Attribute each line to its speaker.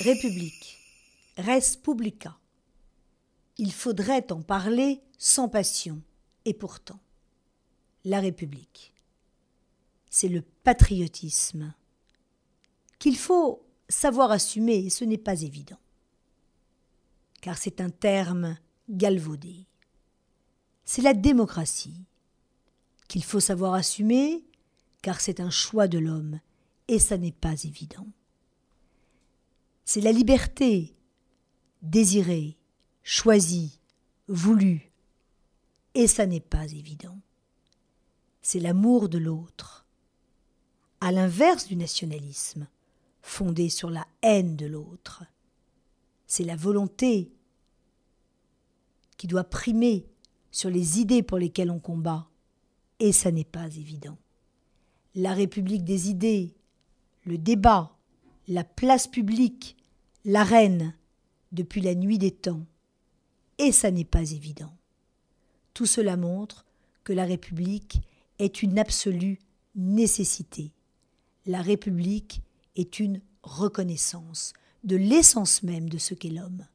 Speaker 1: République, res publica. Il faudrait en parler sans passion, et pourtant, la République, c'est le patriotisme qu'il faut savoir assumer, et ce n'est pas évident, car c'est un terme galvaudé. C'est la démocratie qu'il faut savoir assumer, car c'est un choix de l'homme, et ça n'est pas évident c'est la liberté désirée, choisie, voulue. Et ça n'est pas évident. C'est l'amour de l'autre. À l'inverse du nationalisme, fondé sur la haine de l'autre, c'est la volonté qui doit primer sur les idées pour lesquelles on combat. Et ça n'est pas évident. La République des idées, le débat, la place publique, la reine depuis la nuit des temps. Et ça n'est pas évident. Tout cela montre que la République est une absolue nécessité. La République est une reconnaissance de l'essence même de ce qu'est l'homme.